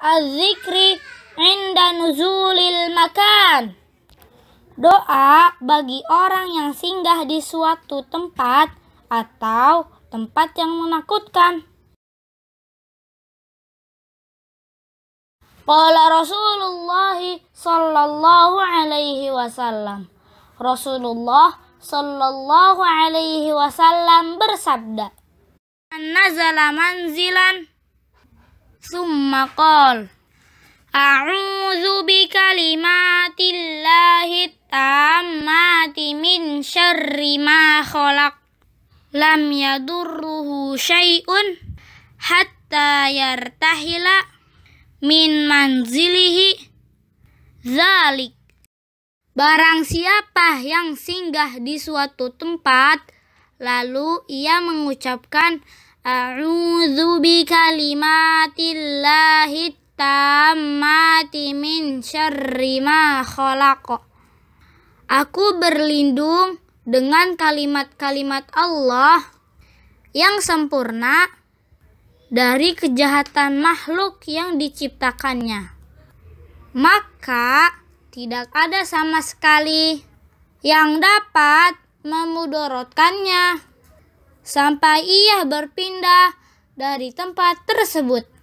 Azikri inda nuzulil makan. Doa bagi orang yang singgah di suatu tempat atau tempat yang menakutkan. Qala Rasulullah sallallahu alaihi wasallam. Rasulullah sallallahu alaihi wasallam bersabda, "Man nazala manzilan ثم قال أعوذ بكلمات الله التامات من شر ما خلق لم يضره شيء حتى يرتحل من منزله ذلك Barang siapa yang singgah di suatu tempat, lalu ia mengucapkan A'udzu bikalimatillahi tammati min syarri ma khalaq. Aku berlindung dengan kalimat-kalimat Allah yang sempurna dari kejahatan makhluk yang diciptakannya. Maka tidak ada sama sekali yang dapat memudorotkannya sampai ia berpindah dari tempat tersebut.